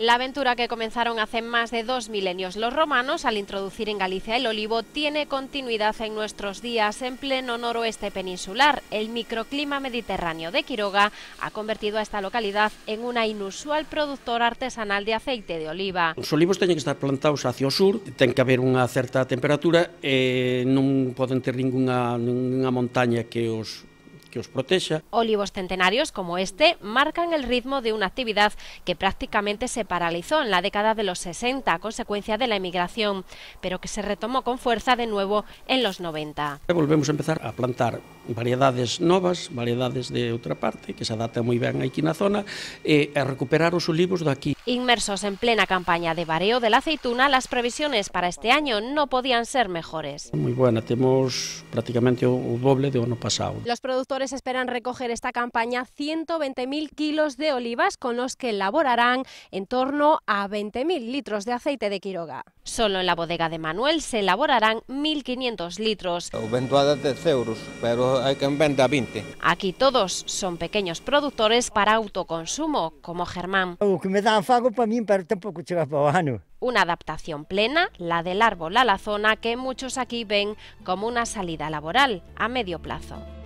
La aventura que comenzaron hace más de dos milenios los romanos al introducir en Galicia el olivo tiene continuidad en nuestros días en pleno noroeste peninsular. El microclima mediterráneo de Quiroga ha convertido a esta localidad en una inusual productora artesanal de aceite de oliva. Los olivos tienen que estar plantados hacia el sur, tienen que haber una cierta temperatura eh, no pueden tener ninguna montaña que os que os protexa. Olivos centenarios como este marcan el ritmo de una actividad que prácticamente se paralizó en la década de los 60 a consecuencia de la emigración, pero que se retomó con fuerza de nuevo en los 90. Volvemos a empezar a plantar variedades novas, variedades de outra parte, que se adapta moi ben aquí na zona, e a recuperar os olivos daqui. Inmersos en plena campaña de bareo de la aceituna, las previsiones para este año no podían ser mejores. Muy buena, tenemos prácticamente un doble de uno pasado. Los productores esperan recoger esta campaña 120.000 kilos de olivas con los que elaborarán en torno a 20.000 litros de aceite de Quiroga. Solo en la bodega de Manuel se elaborarán 1.500 litros. euros, pero hay que vender 20. Aquí todos son pequeños productores para autoconsumo, como Germán. me dan una adaptación plena, la del árbol a la zona que muchos aquí ven como una salida laboral a medio plazo.